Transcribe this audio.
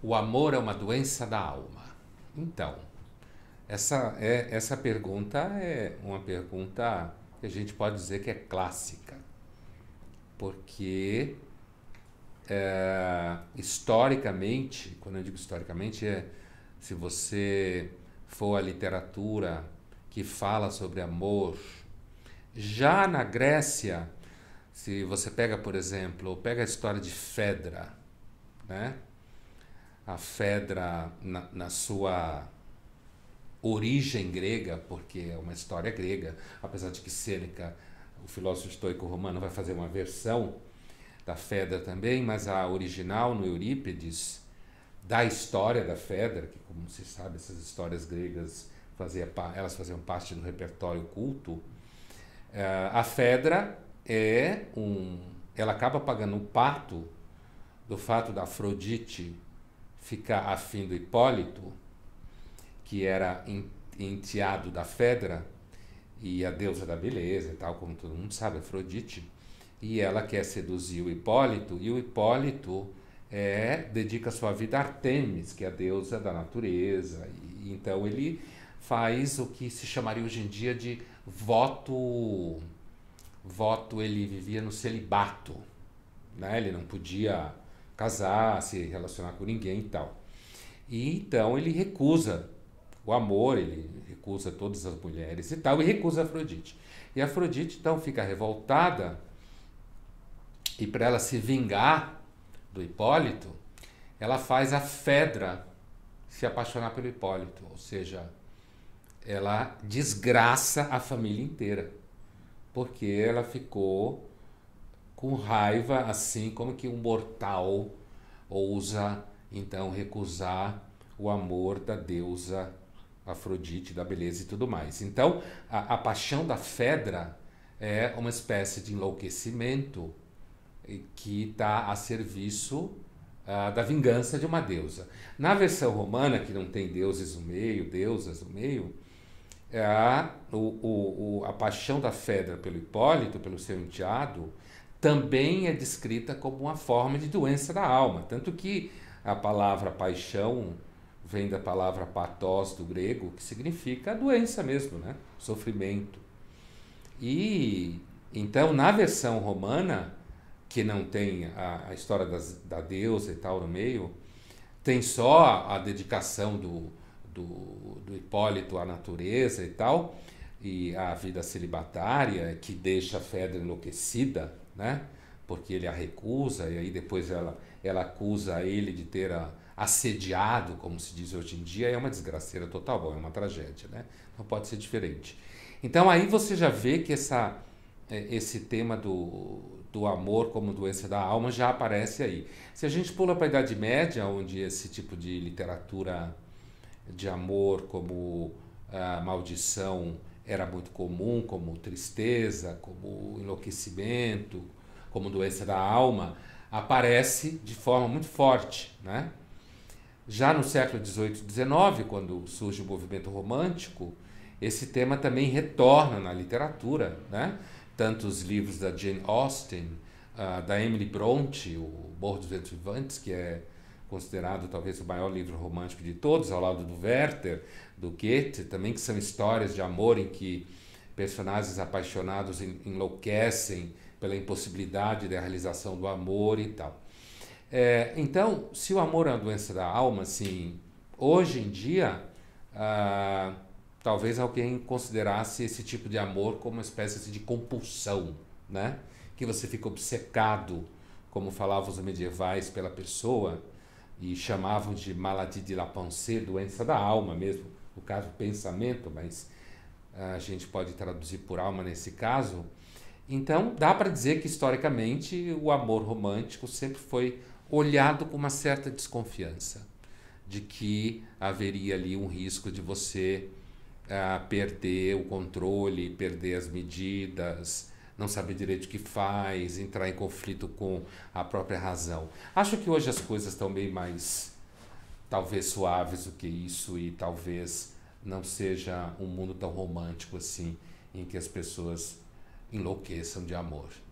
O amor é uma doença da alma. Então, essa, é, essa pergunta é uma pergunta que a gente pode dizer que é clássica, porque é, historicamente, quando eu digo historicamente, é se você for à literatura que fala sobre amor, já na Grécia, se você pega, por exemplo, pega a história de Fedra, né? a Fedra na, na sua origem grega, porque é uma história grega, apesar de que Sêneca, o filósofo estoico romano, vai fazer uma versão da Fedra também, mas a original no Eurípides, da história da Fedra, que como se sabe, essas histórias gregas fazia, elas faziam parte do repertório culto, eh, a Fedra é um. Ela acaba pagando o pato do fato da Afrodite ficar afim do Hipólito, que era enteado da Fedra e a deusa da beleza e tal, como todo mundo sabe, Afrodite. E ela quer seduzir o Hipólito, e o Hipólito é, dedica sua vida a Artemis, que é a deusa da natureza. E, então ele faz o que se chamaria hoje em dia de voto. Voto, ele vivia no celibato. Né? Ele não podia casar, se relacionar com ninguém e tal. E então ele recusa o amor, ele recusa todas as mulheres e tal, e recusa Afrodite. E Afrodite então fica revoltada e para ela se vingar do Hipólito, ela faz a Fedra se apaixonar pelo Hipólito, ou seja, ela desgraça a família inteira, porque ela ficou com raiva, assim como que um mortal ousa então recusar o amor da deusa Afrodite, da beleza e tudo mais. Então, a, a paixão da Fedra é uma espécie de enlouquecimento que está a serviço uh, da vingança de uma deusa. Na versão romana, que não tem deuses no meio, deusas no meio, a, ah, o, o, a paixão da Fedra pelo Hipólito, pelo seu enteado, também é descrita como uma forma de doença da alma. Tanto que a palavra paixão vem da palavra patós do grego, que significa doença mesmo, né? Sofrimento. E então, na versão romana, que não tem a, a história das, da deusa e tal no meio, tem só a dedicação do, do, do Hipólito à natureza e tal, e à vida celibatária, que deixa a Fedra enlouquecida, né? Porque ele a recusa e aí depois ela, ela acusa ele de ter a, assediado, como se diz hoje em dia, é uma desgraceira total, bom, é uma tragédia, né? Não pode ser diferente. Então aí você já vê que essa, é, esse tema do, do amor como doença da alma já aparece aí. Se a gente pula para a Idade Média, onde esse tipo de literatura de amor como a ah, maldição era muito comum, como tristeza, como enlouquecimento, como doença da alma, aparece de forma muito forte. Né? Já no século XVIII e XIX, quando surge o movimento romântico, esse tema também retorna na literatura. Né? Tanto os livros da Jane Austen, uh, da Emily Bronte, o Morro dos Vivantes, que é considerado talvez o maior livro romântico de todos, ao lado do Werther, do Goethe, também que são histórias de amor em que personagens apaixonados enlouquecem pela impossibilidade da realização do amor e tal. É, então, se o amor é uma doença da alma, assim, hoje em dia, ah, talvez alguém considerasse esse tipo de amor como uma espécie assim, de compulsão, né? Que você fica obcecado, como falavam os medievais, pela pessoa e chamavam de maladie de la pensée, doença da alma mesmo, no caso pensamento, mas ah, a gente pode traduzir por alma nesse caso. Então, dá para dizer que historicamente o amor romântico sempre foi olhado com uma certa desconfiança de que haveria ali um risco de você uh, perder o controle, perder as medidas, não saber direito o que faz, entrar em conflito com a própria razão. Acho que hoje as coisas estão bem mais, talvez, suaves do que isso e talvez não seja um mundo tão romântico assim, em que as pessoas enlouqueçam de amor.